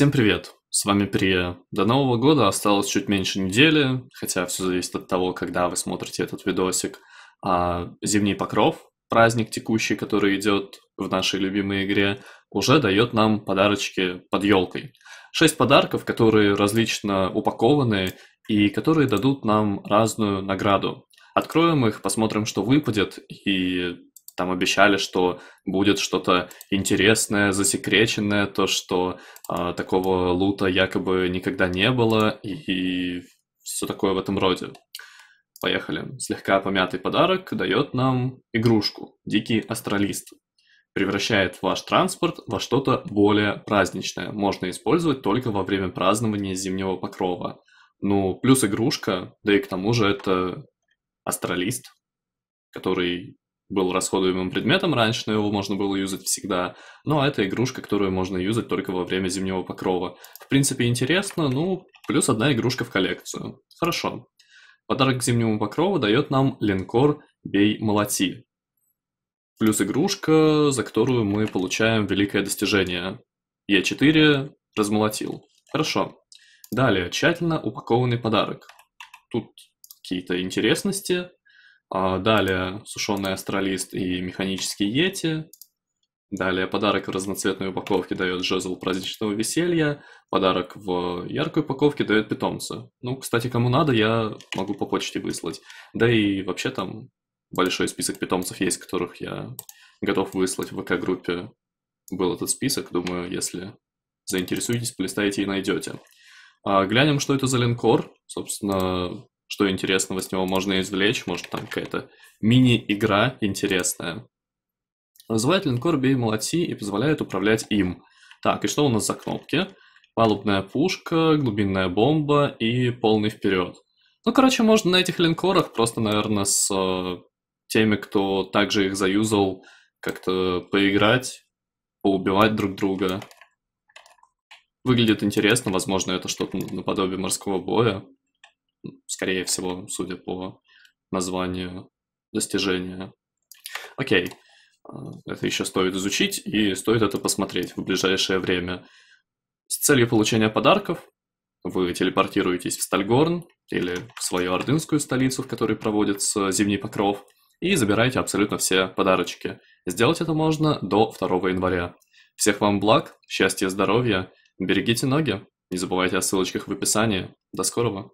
Всем привет! С вами Прия. До Нового года осталось чуть меньше недели, хотя все зависит от того, когда вы смотрите этот видосик. А Зимний покров, праздник текущий, который идет в нашей любимой игре, уже дает нам подарочки под елкой. Шесть подарков, которые различно упакованы и которые дадут нам разную награду. Откроем их, посмотрим, что выпадет, и там обещали, что будет что-то интересное, засекреченное, то, что э, такого лута якобы никогда не было, и, и все такое в этом роде. Поехали. Слегка помятый подарок дает нам игрушку «Дикий астралист». Превращает ваш транспорт во что-то более праздничное. Можно использовать только во время празднования зимнего покрова. Ну, плюс игрушка, да и к тому же это астралист, который был расходуемым предметом раньше, но его можно было юзать всегда. Ну, а это игрушка, которую можно юзать только во время зимнего покрова. В принципе, интересно, ну, плюс одна игрушка в коллекцию. Хорошо. Подарок к зимнему покрову дает нам линкор «Бей, молоти». Плюс игрушка, за которую мы получаем великое достижение. Е4 размолотил. Хорошо. Далее, тщательно упакованный подарок. Тут какие-то интересности, а, далее сушеный астралист и механический йети. Далее подарок в разноцветной упаковке дает жезл праздничного веселья. Подарок в яркой упаковке дает питомца. Ну, кстати, кому надо, я могу по почте выслать. Да и вообще там большой список питомцев есть, которых я готов выслать в ВК-группе. Был этот список, думаю, если заинтересуетесь, полистаете и найдете. А, глянем, что это за линкор. Собственно, что интересного с него можно извлечь, может там какая-то мини-игра интересная. Вызывает линкор «Бей молоти» и позволяет управлять им. Так, и что у нас за кнопки? Палубная пушка, глубинная бомба и полный вперед. Ну, короче, можно на этих линкорах просто, наверное, с э, теми, кто также их заюзал, как-то поиграть, поубивать друг друга. Выглядит интересно, возможно, это что-то наподобие морского боя скорее всего, судя по названию достижения. Окей, а, это еще стоит изучить и стоит это посмотреть в ближайшее время. С целью получения подарков вы телепортируетесь в Стальгорн или в свою ордынскую столицу, в которой проводится зимний покров, и забираете абсолютно все подарочки. Сделать это можно до 2 января. Всех вам благ, счастья, здоровья, берегите ноги, не забывайте о ссылочках в описании. До скорого!